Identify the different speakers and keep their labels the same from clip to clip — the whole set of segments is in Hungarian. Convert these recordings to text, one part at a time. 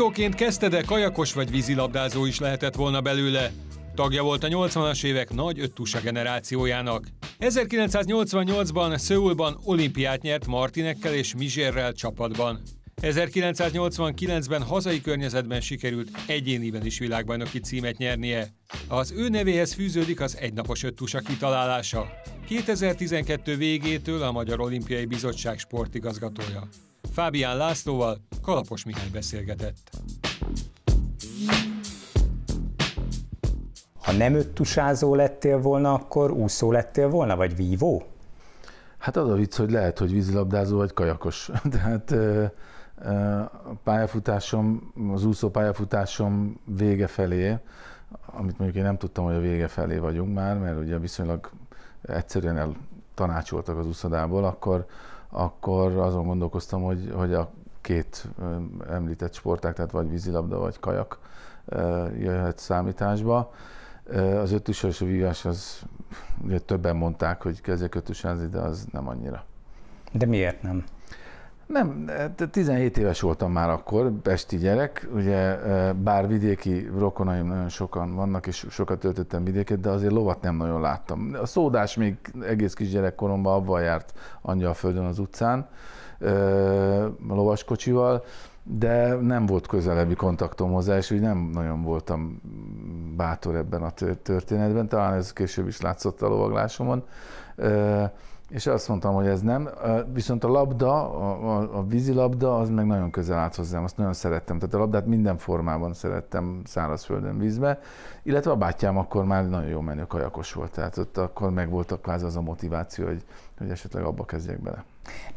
Speaker 1: Úszóként kezdte, de kajakos vagy vízilabdázó is lehetett volna belőle. Tagja volt a 80-as évek nagy öttusa generációjának. 1988-ban Szöulban olimpiát nyert Martinekkel és Mizsérrel csapatban. 1989-ben hazai környezetben sikerült egyéniben is világbajnoki címet nyernie. Az ő nevéhez fűződik az egynapos öttusa kitalálása. 2012 végétől a Magyar Olimpiai Bizottság sportigazgatója. Fábián Lászlóval Kalapos Mihály beszélgetett. Ha nem öttusázó lettél volna, akkor úszó lettél volna, vagy
Speaker 2: vívó? Hát az a vicc, hogy lehet, hogy vízilabdázó vagy kajakos. de hát a pályafutásom, az úszó pályafutásom vége felé, amit mondjuk én nem tudtam, hogy a vége felé vagyunk már, mert ugye viszonylag egyszerűen el tanácsoltak az úszodából, akkor akkor azon gondolkoztam, hogy, hogy a két említett sporták, tehát vagy vízilabda, vagy kajak jöhet számításba. Az ötűsös vívás, az ugye többen mondták, hogy kezdjek ötűsázni, de az nem annyira. De miért nem? Nem, 17 éves voltam már akkor, pesti gyerek, ugye bár vidéki rokonaim nagyon sokan vannak, és sokat töltöttem vidéket, de azért lovat nem nagyon láttam. A szódás még egész gyerekkoromban abban járt földön az utcán, lovaskocsival, de nem volt közelebbi kontaktom hozzá, és úgy nem nagyon voltam bátor ebben a történetben, talán ez később is látszott a lovaglásomon és azt mondtam, hogy ez nem. Viszont a labda, a, a, vízilabda, az meg nagyon közel állt hozzám, azt nagyon szerettem. Tehát a labdát minden formában szerettem, szárazföldön, vízbe. Illetve a bátyám akkor már nagyon jó menő kajakos volt, tehát ott akkor meg volt a kváz az a motiváció, hogy, hogy esetleg abba kezdjek bele.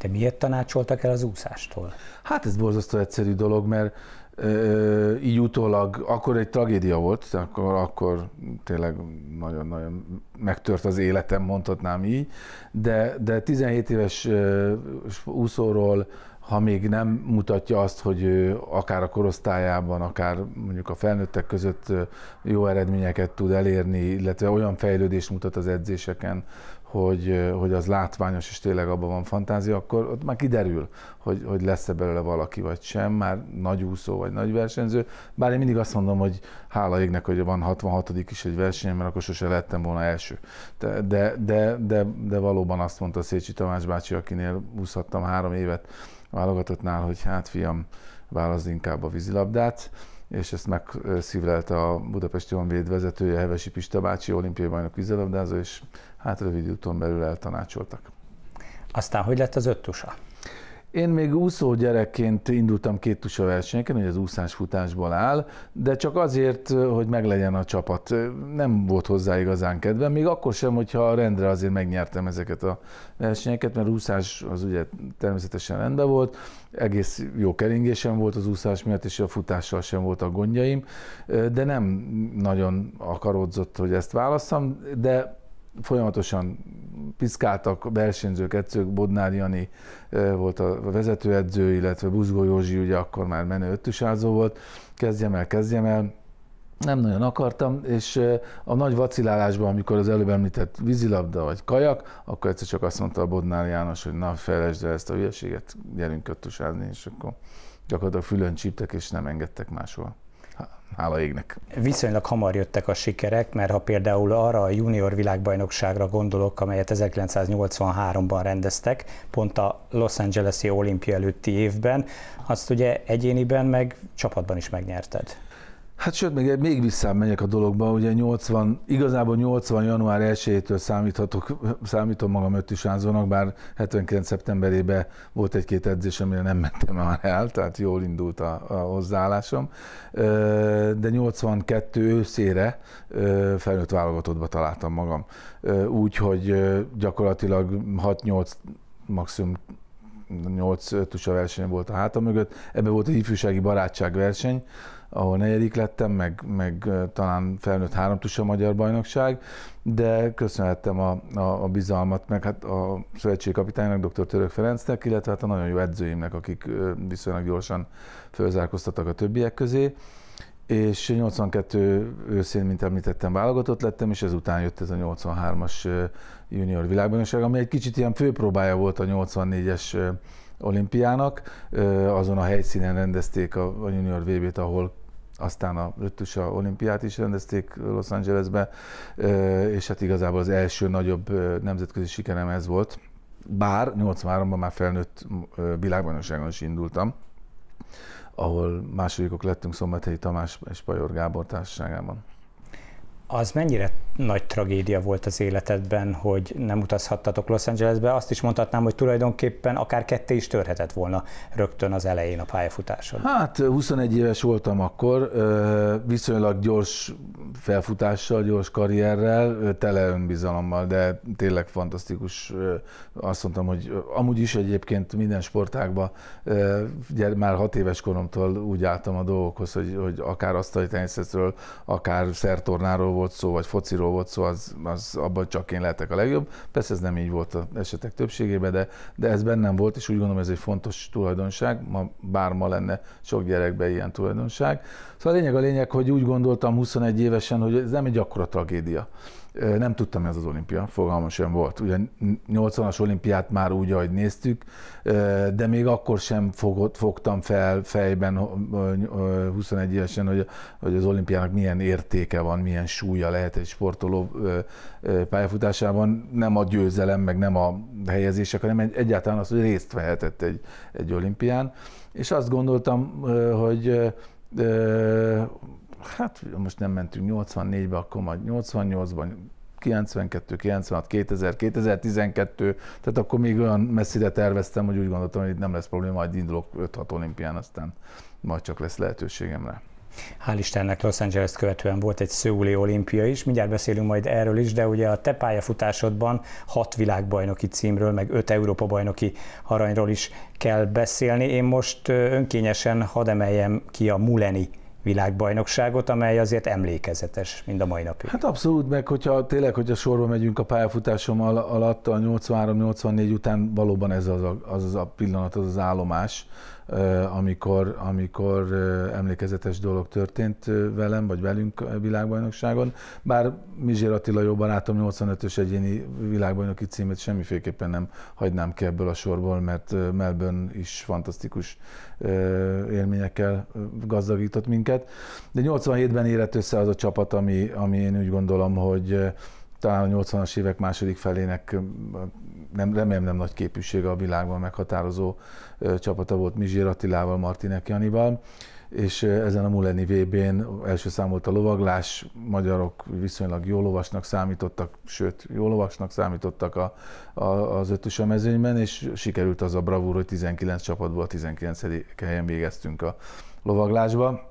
Speaker 2: De miért tanácsoltak el az úszástól? Hát ez borzasztó egyszerű dolog, mert így utólag, akkor egy tragédia volt, akkor, akkor tényleg nagyon-nagyon megtört az életem, mondhatnám így, de, de 17 éves úszóról, ha még nem mutatja azt, hogy ő akár a korosztályában, akár mondjuk a felnőttek között jó eredményeket tud elérni, illetve olyan fejlődést mutat az edzéseken, hogy, hogy az látványos, és tényleg abban van fantázia, akkor ott már kiderül, hogy, hogy lesz-e belőle valaki vagy sem, már nagy úszó vagy nagy versenyző. Bár én mindig azt mondom, hogy hála égnek, hogy van 66. is egy verseny, mert akkor sose lettem volna első. De, de, de, de, de valóban azt mondta Szécsi Tamás bácsi, akinél úszhattam három évet válogatottnál, hogy hát fiam, válasz inkább a vízilabdát és ezt megszívlelte a Budapesti Honvéd vezetője, Hevesi Pista bácsi, olimpiai bajnok vízilabdázó, és hát rövid úton belül eltanácsoltak. Aztán hogy lett az tusa? Én még úszó gyerekként indultam két tusa versenyeken, hogy az úszás futásból áll, de csak azért, hogy meglegyen a csapat. Nem volt hozzá igazán kedvem, még akkor sem, hogyha rendre azért megnyertem ezeket a versenyeket, mert úszás az ugye természetesen rendben volt, egész jó keringésem volt az úszás miatt, és a futással sem volt a gondjaim, de nem nagyon akarodzott, hogy ezt válasszam, de folyamatosan piszkáltak versenyzők, edzők, Bodnár Jani volt a vezetőedző, illetve Buzgó Józsi, ugye akkor már menő öttusázó volt, kezdjem el, kezdjem el, nem nagyon akartam, és a nagy vacilálásban, amikor az előbb említett vízilabda vagy kajak, akkor egyszer csak azt mondta a Bodnár János, hogy na, felejtsd el ezt a hülyeséget, gyerünk öttusázni, és akkor gyakorlatilag fülön csíptek, és nem engedtek máshol hála égnek. Viszonylag
Speaker 1: hamar jöttek a sikerek, mert ha például arra a junior világbajnokságra gondolok, amelyet 1983-ban rendeztek, pont a Los Angeles-i olimpia előtti évben, azt ugye egyéniben meg csapatban is megnyerted.
Speaker 2: Hát sőt, még, még visszamegyek a dologba, ugye 80, igazából 80 január 1-től számíthatok, számítom magam ázónak, bár 79 szeptemberében volt egy-két edzés, amire nem mentem már el, tehát jól indult a, a hozzáállásom, de 82 őszére felnőtt válogatottba találtam magam. Úgy, hogy gyakorlatilag 6-8 maximum 8 ötös a verseny volt a hátam mögött, ebben volt egy ifjúsági barátságverseny, ahol negyedik lettem, meg, meg talán felnőtt háromtus a magyar bajnokság, de köszönhettem a, a, a bizalmat, meg hát a szövetségi kapitánynak, dr. Török Ferencnek, illetve hát a nagyon jó edzőimnek, akik viszonylag gyorsan fölzárkoztattak a többiek közé és 82 őszén, mint említettem, válogatott lettem, és ezután jött ez a 83-as junior világbajnokság, ami egy kicsit ilyen főpróbája volt a 84-es olimpiának. Azon a helyszínen rendezték a junior VB-t, ahol aztán a ötös olimpiát is rendezték Los Angelesbe, és hát igazából az első nagyobb nemzetközi sikerem ez volt. Bár 83-ban már felnőtt világbajnokságon is indultam, ahol másodikok lettünk Szombathelyi Tamás és Pajor Gábor társaságában
Speaker 1: az mennyire nagy tragédia volt az életedben, hogy nem utazhattatok Los Angelesbe? Azt is mondhatnám, hogy tulajdonképpen akár ketté is törhetett volna rögtön az elején a pályafutásod.
Speaker 2: Hát 21 éves voltam akkor, viszonylag gyors felfutással, gyors karrierrel, tele önbizalommal, de tényleg fantasztikus. Azt mondtam, hogy amúgy is egyébként minden sportágban már hat éves koromtól úgy álltam a dolgokhoz, hogy, hogy akár asztali tenyészetről, akár szertornáról volt szó, vagy fociról volt szó, az, az abban csak én lehetek a legjobb. Persze ez nem így volt a esetek többségében, de, de ez bennem volt, és úgy gondolom ez egy fontos tulajdonság, ma, bár ma lenne sok gyerekben ilyen tulajdonság. Szóval a lényeg a lényeg, hogy úgy gondoltam 21 évesen, hogy ez nem egy akkora tragédia. Nem tudtam, ez az olimpia, fogalmam sem volt. Ugye 80-as olimpiát már úgy, ahogy néztük, de még akkor sem fogott, fogtam fel fejben 21 évesen, hogy, hogy az olimpiának milyen értéke van, milyen súlya lehet egy sportoló pályafutásában. Nem a győzelem, meg nem a helyezések, hanem egyáltalán az, hogy részt vehetett egy, egy olimpián. És azt gondoltam, hogy hát most nem mentünk 84-be, akkor majd 88-ban, 92, 96, 2000, 2012, tehát akkor még olyan messzire terveztem, hogy úgy gondoltam, hogy nem lesz probléma, majd indulok 5-6 olimpián, aztán majd csak lesz lehetőségem rá. Hál' Istennek Los Angeles követően
Speaker 1: volt egy szőuli olimpia is, mindjárt beszélünk majd erről is, de ugye a te pályafutásodban hat világbajnoki címről, meg öt Európa bajnoki aranyról is kell beszélni. Én most önkényesen hadd emeljem ki a Muleni világbajnokságot, amely azért emlékezetes mind a mai napig.
Speaker 2: Hát abszolút, meg hogyha tényleg, hogyha sorba megyünk a pályafutásom alatt, a 83-84 után valóban ez az a, az a pillanat, az az állomás, amikor, amikor emlékezetes dolog történt velem, vagy velünk világbajnokságon. Bár Mizsér Attila jó barátom 85-ös egyéni világbajnoki címet semmiféleképpen nem hagynám ki ebből a sorból, mert Melbourne is fantasztikus élményekkel gazdagított minket. De 87-ben érett össze az a csapat, ami, ami én úgy gondolom, hogy talán a 80-as évek második felének nem, remélem nem nagy képűsége a világban meghatározó csapata volt Mizsér Attilával, Martinek Janival, és ezen a Muleni VB-n első számolt a lovaglás, magyarok viszonylag jó lovasnak számítottak, sőt, jó lovasnak számítottak a, a, az ötös a mezőnyben, és sikerült az a bravúr, hogy 19 csapatból a 19. helyen végeztünk a lovaglásba.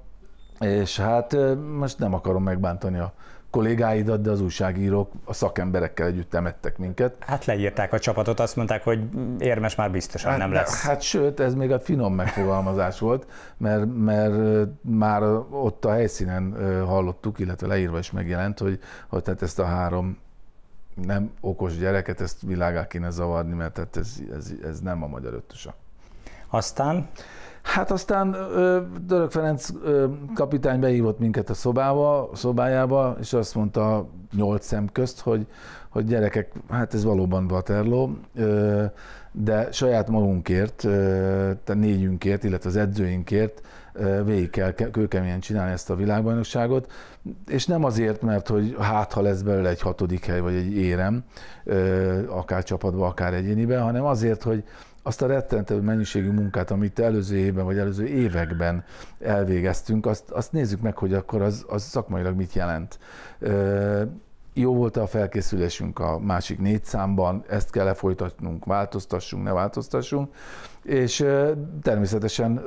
Speaker 2: És hát most nem akarom megbántani a kollégáidat, de az újságírók a szakemberekkel együtt temettek minket. Hát
Speaker 1: leírták a csapatot, azt mondták, hogy érmes már biztosan hát, nem lesz. Hát
Speaker 2: sőt, ez még a finom megfogalmazás volt, mert, mert már ott a helyszínen hallottuk, illetve leírva is megjelent, hogy, hogy tehát ezt a három nem okos gyereket, ezt világá kéne zavarni, mert tehát ez, ez, ez nem a magyar ötöse. Aztán? Hát aztán Dörök Ferenc kapitány beívott minket a szobába, szobájába, és azt mondta nyolc szem közt, hogy, hogy gyerekek, hát ez valóban Waterloo, de saját magunkért, tehát négyünkért, illetve az edzőinkért végig kell kőkeményen csinálni ezt a világbajnokságot, és nem azért, mert hogy hát, ha lesz belőle egy hatodik hely, vagy egy érem, akár csapatban, akár egyéniben, hanem azért, hogy, azt a rettentő mennyiségű munkát, amit előző évben vagy előző években elvégeztünk, azt, azt nézzük meg, hogy akkor az, az szakmailag mit jelent. Ö, jó volt a felkészülésünk a másik négy számban, ezt kell lefolytatnunk, változtassunk, ne változtassunk, és természetesen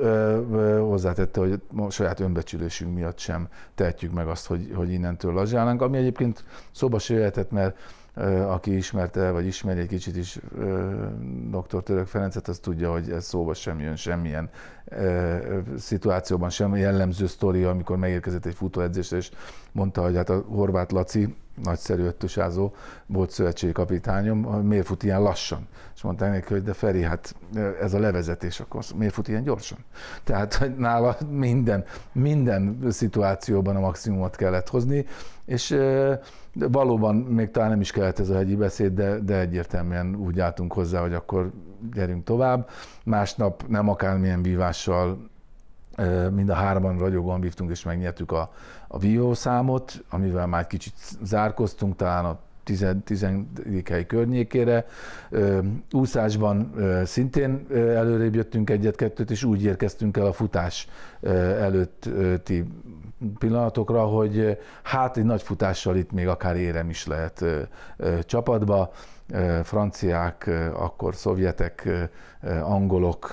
Speaker 2: hozzátette, hogy a saját önbecsülésünk miatt sem tehetjük meg azt, hogy, hogy innentől lazsálnánk, ami egyébként szóba se jöhetett, mert aki ismerte, vagy ismeri egy kicsit is dr. Török Ferencet, az tudja, hogy ez szóba sem jön semmilyen szituációban sem jellemző sztori, amikor megérkezett egy futóedzésre, és mondta, hogy hát a horvát Laci, nagyszerű öttusázó, volt szövetségi kapitányom, miért fut ilyen lassan? És mondták neki, hogy de Feri, hát ez a levezetés, akkor miért fut ilyen gyorsan? Tehát, hogy nála minden, minden szituációban a maximumot kellett hozni, és de valóban még talán nem is kellett ez a hegyi beszéd, de, de egyértelműen úgy álltunk hozzá, hogy akkor gyerünk tovább. Másnap nem akármilyen vívás Tamással mind a hárman ragyogóan vívtunk és megnyertük a, a VO számot, amivel már kicsit zárkoztunk, talán a 10. hely környékére. Úszásban szintén előrébb jöttünk egyet-kettőt, és úgy érkeztünk el a futás előtti pillanatokra, hogy hát egy nagy futással itt még akár érem is lehet csapatba. Franciák, akkor szovjetek, angolok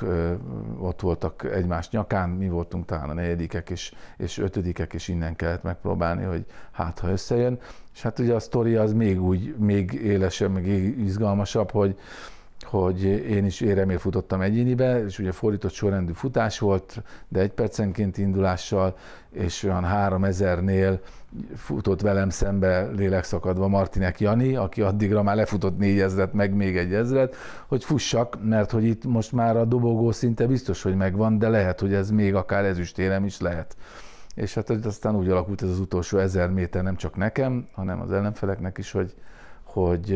Speaker 2: ott voltak egymás nyakán, mi voltunk talán a negyedikek és, és ötödikek, és innen kellett megpróbálni, hogy hát ha összejön. És hát ugye a sztori az még úgy, még élesebb, még izgalmasabb, hogy hogy én is éremél futottam egyénibe, és ugye fordított sorrendű futás volt, de egy percenként indulással, és olyan 3000-nél futott velem szembe lélekszakadva Martinek Jani, aki addigra már lefutott négy ezret, meg még egy ezret, hogy fussak, mert hogy itt most már a dobogó szinte biztos, hogy megvan, de lehet, hogy ez még akár ezüstérem is lehet. És hát aztán úgy alakult ez az utolsó ezer méter nem csak nekem, hanem az ellenfeleknek is, hogy hogy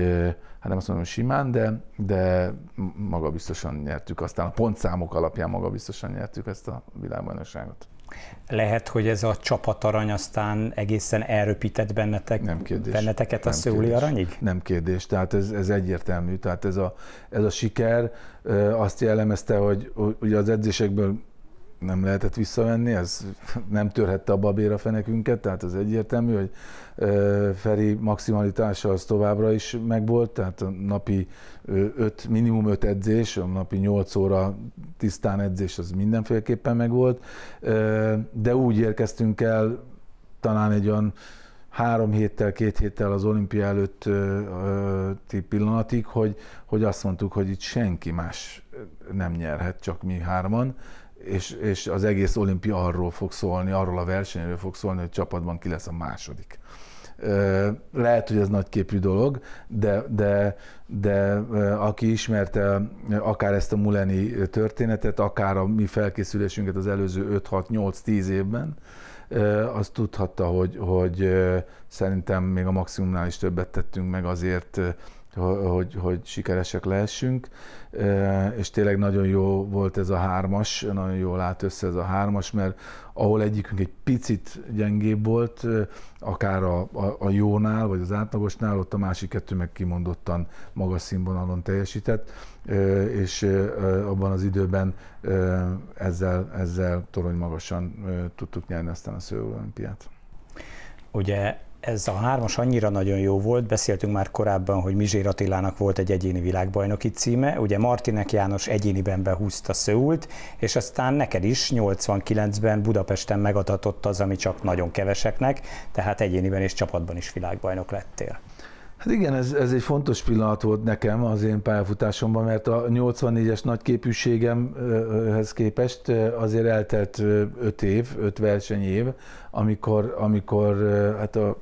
Speaker 2: hát nem azt mondom simán, de, de magabiztosan nyertük, aztán a pontszámok alapján magabiztosan nyertük ezt a világbajnokságot.
Speaker 1: Lehet, hogy ez a csapatarany aztán egészen
Speaker 2: elröpített bennetek, nem kérdés, benneteket nem a szőli aranyig? Nem kérdés, tehát ez, ez egyértelmű. Tehát ez a, ez a siker azt jellemezte, hogy ugye az edzésekből nem lehetett visszavenni ez nem törhette a babéra fenekünket, tehát az egyértelmű, hogy Feri maximalitása az továbbra is megvolt, tehát a napi öt minimum öt edzés, a napi 8 óra tisztán edzés az mindenféleképpen megvolt, de úgy érkeztünk el talán egy olyan három héttel, két héttel az olimpia előtti pillanatig, hogy, hogy azt mondtuk, hogy itt senki más nem nyerhet, csak mi hárman, és, és az egész olimpia arról fog szólni, arról a versenyről fog szólni, hogy csapatban ki lesz a második. Lehet, hogy ez nagyképű dolog, de, de, de aki ismerte akár ezt a Muleni történetet, akár a mi felkészülésünket az előző 5-6-8-10 évben, az tudhatta, hogy, hogy szerintem még a maximumnál is többet tettünk meg azért, hogy, hogy sikeresek lehessünk, és tényleg nagyon jó volt ez a hármas, nagyon jól állt össze ez a hármas, mert ahol egyikünk egy picit gyengébb volt, akár a, a, a jónál, vagy az átlagosnál, ott a másik kettő meg kimondottan magas színvonalon teljesített, és abban az időben ezzel, ezzel torony magasan tudtuk nyerni aztán a Szőolimpiát.
Speaker 1: Ugye ez a hármas annyira nagyon jó volt, beszéltünk már korábban, hogy Mizsér Attilának volt egy egyéni világbajnoki címe, ugye Martinek János egyéniben behúzta Szöult, és aztán neked is 89-ben Budapesten megadatott az, ami csak nagyon keveseknek, tehát egyéniben és csapatban is világbajnok lettél.
Speaker 2: Hát igen, ez, ez egy fontos pillanat volt nekem az én pályafutásomban, mert a 84-es nagyképűségemhez képest azért eltelt 5 év, 5 versenyév, amikor, amikor hát a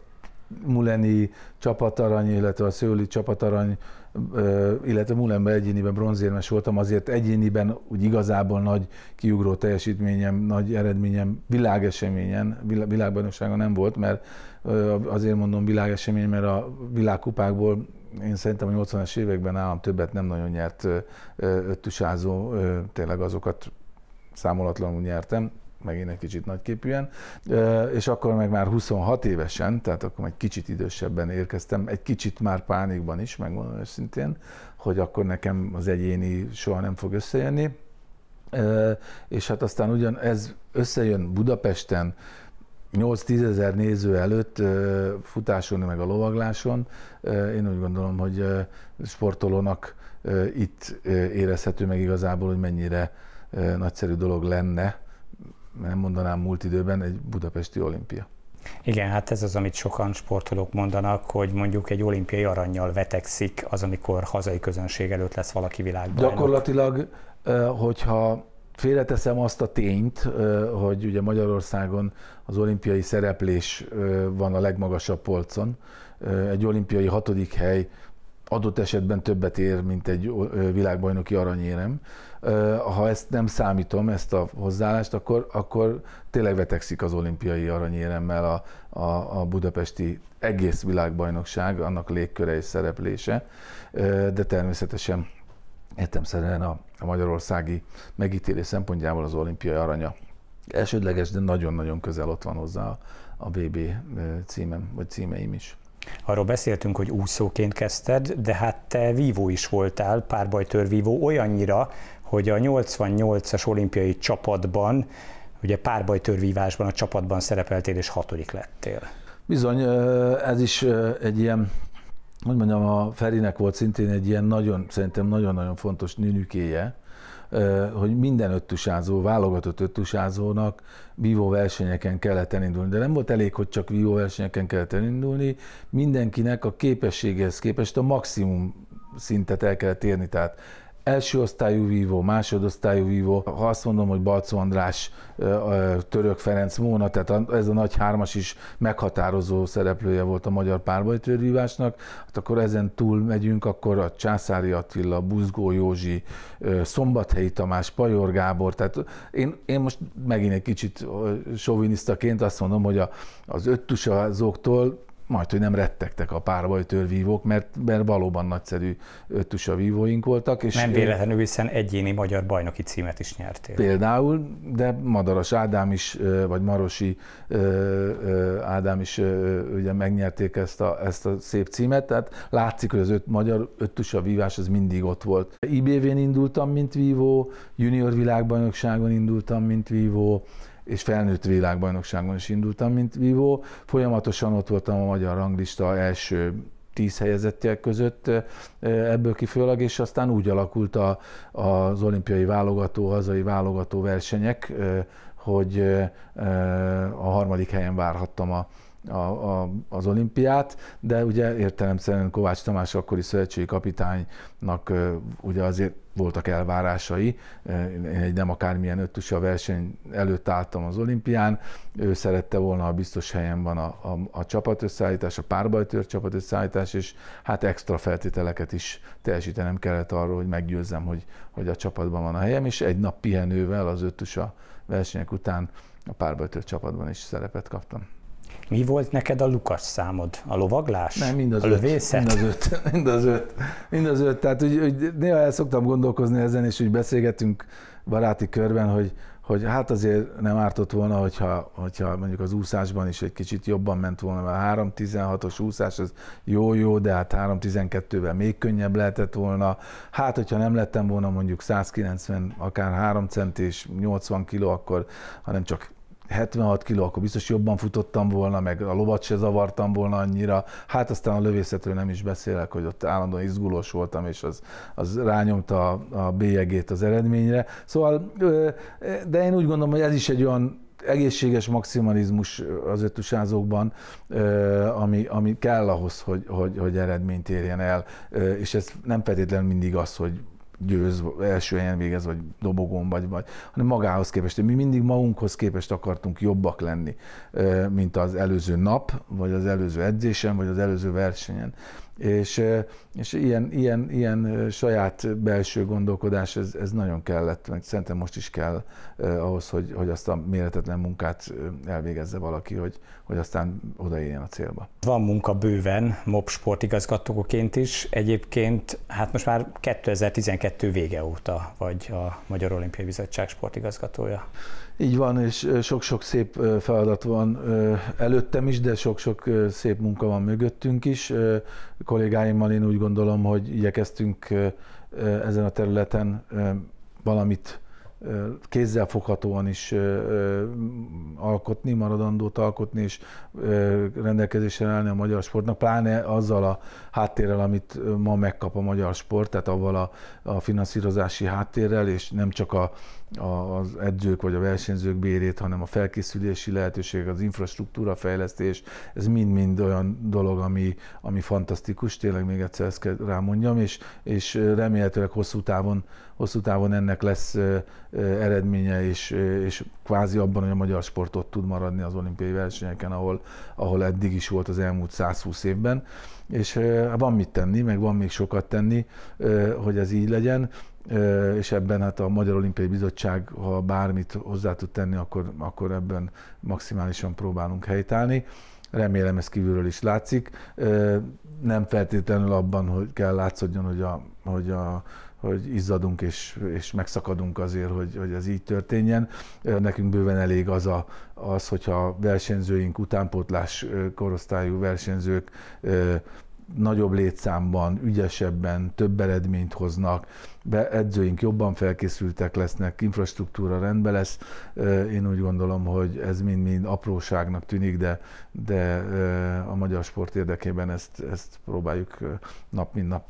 Speaker 2: Muleni csapatarany, illetve a Szőli csapatarany, illetve Mulenben egyéniben bronzérmes voltam, azért egyéniben úgy igazából nagy kiugró teljesítményem, nagy eredményem világeseményen, világbajnoksága nem volt, mert azért mondom világesemény, mert a világkupákból én szerintem a 80 es években állam többet nem nagyon nyert öttusázó, tényleg azokat számolatlanul nyertem, megint egy kicsit nagyképűen, és akkor meg már 26 évesen, tehát akkor egy kicsit idősebben érkeztem, egy kicsit már pánikban is, megmondom őszintén, hogy akkor nekem az egyéni soha nem fog összejönni, és hát aztán ugyan ez összejön Budapesten, 8-10 ezer néző előtt futáson, meg a lovagláson, én úgy gondolom, hogy sportolónak itt érezhető meg igazából, hogy mennyire nagyszerű dolog lenne nem mondanám múlt időben, egy budapesti olimpia.
Speaker 1: Igen, hát ez az, amit sokan sportolók mondanak, hogy mondjuk egy olimpiai aranyjal vetekszik az, amikor hazai közönség előtt lesz valaki
Speaker 2: világban. Gyakorlatilag, hogyha félreteszem azt a tényt, hogy ugye Magyarországon az olimpiai szereplés van a legmagasabb polcon, egy olimpiai hatodik hely adott esetben többet ér, mint egy világbajnoki aranyérem. Ha ezt nem számítom, ezt a hozzáállást, akkor, akkor tényleg vetekszik az olimpiai aranyéremmel a, a, a budapesti egész világbajnokság, annak légköre és szereplése, de természetesen értemszerűen a, a magyarországi megítélés szempontjából az olimpiai aranya elsődleges, de nagyon-nagyon közel ott van hozzá a, a BB címem, vagy címeim is.
Speaker 1: Arról beszéltünk, hogy úszóként kezdted, de hát te vívó is voltál, párbajtörvívó olyannyira, hogy a 88-as olimpiai csapatban, ugye párbajtörvívásban a csapatban szerepeltél és hatodik lettél.
Speaker 2: Bizony, ez is egy ilyen, hogy mondjam, a Ferinek volt szintén egy ilyen nagyon, szerintem nagyon-nagyon fontos nünükéje, hogy minden öttusázó, válogatott öttusázónak vívó versenyeken kellett elindulni. De nem volt elég, hogy csak vívó versenyeken kellett elindulni, mindenkinek a képességhez képest a maximum szintet el kellett érni, tehát első osztályú vívó, másodosztályú vívó, ha azt mondom, hogy Balco András, Török Ferenc Móna, tehát ez a nagy hármas is meghatározó szereplője volt a magyar párbajtőrvívásnak, hát akkor ezen túl megyünk, akkor a Császári Attila, Buzgó Józsi, Szombathelyi Tamás, Pajor Gábor, tehát én, én most megint egy kicsit sovinisztaként azt mondom, hogy a, az öttusazóktól majd, hogy nem rettegtek a párbajtör vívók, mert, mert valóban nagyszerű öttusa vívóink voltak. És nem véletlenül,
Speaker 1: hiszen egyéni magyar bajnoki címet is nyertél.
Speaker 2: Például, de Madaras Ádám is, vagy Marosi Ádám is ugye megnyerték ezt a, ezt a szép címet, tehát látszik, hogy az öt, magyar öttusa vívás az mindig ott volt. IBV-n indultam, mint vívó, junior világbajnokságon indultam, mint vívó, és felnőtt világbajnokságon is indultam, mint vívó. Folyamatosan ott voltam a magyar ranglista első tíz helyezettek között eh, ebből kifolyólag, és aztán úgy alakult a, az olimpiai válogató, hazai válogató versenyek, eh, hogy eh, a harmadik helyen várhattam a, a, a, az olimpiát, de ugye értelemszerűen Kovács Tamás akkori szövetségi kapitánynak ugye azért voltak elvárásai, én egy nem akármilyen a verseny előtt álltam az olimpián, ő szerette volna, a biztos helyen van a, a, a csapatösszeállítás, a párbajtőr csapatösszeállítás, és hát extra feltételeket is teljesítenem kellett arról, hogy meggyőzzem, hogy, hogy a csapatban van a helyem, és egy nap pihenővel az ötös a versenyek után a párbajtőr csapatban is szerepet kaptam. Mi volt neked a Lukas számod? A lovaglás? Nem, mind az a öt, lövészet? Mind az öt. Mind az öt. Mind az öt. Tehát úgy, úgy, néha el szoktam gondolkozni ezen, és úgy beszélgetünk baráti körben, hogy, hogy hát azért nem ártott volna, hogyha, hogyha mondjuk az úszásban is egy kicsit jobban ment volna, mert 3.16-os úszás az jó-jó, de hát 3.12-vel még könnyebb lehetett volna. Hát, hogyha nem lettem volna mondjuk 190, akár 3 cent és 80 kilo akkor hanem csak 76 kiló, akkor biztos jobban futottam volna, meg a lovat se zavartam volna annyira. Hát aztán a lövészetről nem is beszélek, hogy ott állandóan izgulós voltam, és az, az rányomta a bélyegét az eredményre. Szóval, de én úgy gondolom, hogy ez is egy olyan egészséges maximalizmus az ötusázókban, ami, ami kell ahhoz, hogy, hogy, hogy eredményt érjen el, és ez nem feltétlenül mindig az, hogy győz, első helyen végez, vagy dobogon vagy, vagy, hanem magához képest. Mi mindig magunkhoz képest akartunk jobbak lenni, mint az előző nap, vagy az előző edzésen, vagy az előző versenyen. És, és ilyen, ilyen, ilyen saját belső gondolkodás, ez, ez nagyon kellett, meg szerintem most is kell eh, ahhoz, hogy, hogy azt a méretetlen munkát elvégezze valaki, hogy, hogy aztán odaérjen a célba.
Speaker 1: Van munka bőven, MOB sportigazgatóként is. Egyébként, hát most már 2012 vége óta vagy a Magyar Olimpiai Bizottság sportigazgatója.
Speaker 2: Így van, és sok-sok szép feladat van előttem is, de sok-sok szép munka van mögöttünk is. Kollégáimmal én úgy gondolom, hogy igyekeztünk ezen a területen valamit kézzelfoghatóan is alkotni, maradandót alkotni, és rendelkezésre állni a magyar sportnak, pláne azzal a háttérrel, amit ma megkap a magyar sport, tehát avval a, a finanszírozási háttérrel, és nem csak a az edzők vagy a versenyzők bérét, hanem a felkészülési lehetőség, az infrastruktúra fejlesztés, ez mind-mind olyan dolog, ami, ami fantasztikus, tényleg még egyszer ezt kell rámondjam, és, és remélhetőleg hosszú távon, hosszú távon ennek lesz eredménye, és, és kvázi abban, hogy a magyar sport ott tud maradni az olimpiai versenyeken, ahol, ahol eddig is volt az elmúlt 120 évben, és van mit tenni, meg van még sokat tenni, hogy ez így legyen és ebben hát a Magyar Olimpiai Bizottság, ha bármit hozzá tud tenni, akkor, akkor ebben maximálisan próbálunk helytállni. Remélem ez kívülről is látszik. Nem feltétlenül abban, hogy kell látszódjon, hogy, a, hogy, a, hogy izzadunk és, és megszakadunk azért, hogy, hogy ez így történjen. Nekünk bőven elég az, a, az hogyha versenyzőink, utánpótlás korosztályú versenyzők nagyobb létszámban, ügyesebben, több eredményt hoznak, be edzőink jobban felkészültek lesznek, infrastruktúra rendben lesz. Én úgy gondolom, hogy ez mind-mind apróságnak tűnik, de, de a magyar sport érdekében ezt, ezt próbáljuk nap mint nap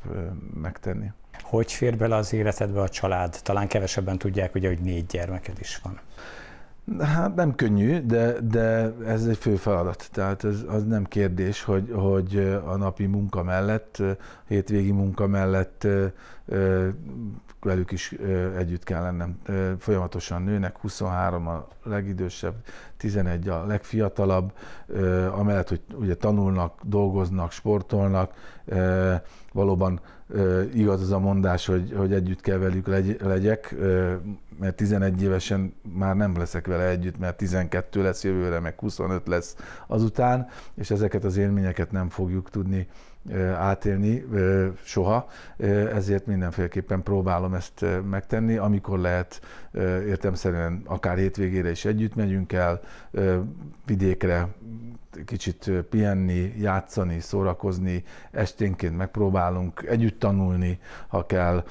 Speaker 2: megtenni.
Speaker 1: Hogy fér bele az életedbe a család? Talán kevesebben tudják, ugye, hogy négy gyermeked is van.
Speaker 2: Hát nem könnyű, de, de ez egy fő feladat. Tehát ez, az nem kérdés, hogy, hogy a napi munka mellett, a hétvégi munka mellett velük is együtt kell lennem. Folyamatosan nőnek, 23 a legidősebb, 11 a legfiatalabb, amellett, hogy ugye tanulnak, dolgoznak, sportolnak, valóban igaz az a mondás, hogy, hogy együtt kell velük legyek, mert 11 évesen már nem leszek vele együtt, mert 12 lesz jövőre, meg 25 lesz azután, és ezeket az élményeket nem fogjuk tudni átélni soha, ezért mindenféleképpen próbálom ezt megtenni, amikor lehet értemszerűen akár hétvégére is együtt megyünk el, vidékre kicsit pihenni, játszani, szórakozni, esténként megpróbálunk együtt tanulni, ha kell.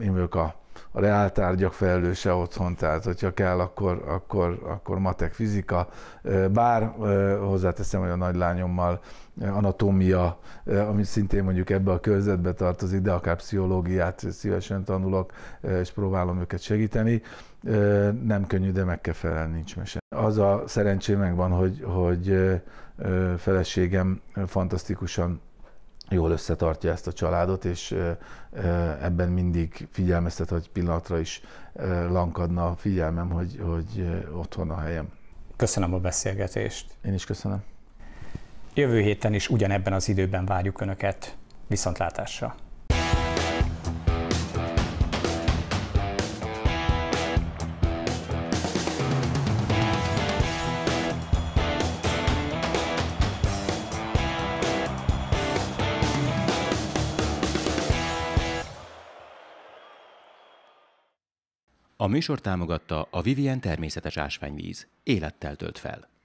Speaker 2: Én vagyok a a reáltárgyak felelőse otthon, tehát hogyha kell, akkor, akkor, akkor matek, fizika. Bár hozzáteszem, hogy a nagylányommal anatómia, ami szintén mondjuk ebbe a körzetbe tartozik, de akár pszichológiát szívesen tanulok, és próbálom őket segíteni. Nem könnyű, de meg kell felelni, nincs mese. Az a szerencsém megvan, hogy, hogy feleségem fantasztikusan jól összetartja ezt a családot, és ebben mindig figyelmeztet, hogy pillanatra is lankadna a figyelmem, hogy, hogy otthon a helyem. Köszönöm a beszélgetést. Én is köszönöm. Jövő
Speaker 1: héten is ugyanebben az időben várjuk Önöket. Viszontlátásra! A műsor támogatta a Vivien természetes ásványvíz. Élettel tölt fel.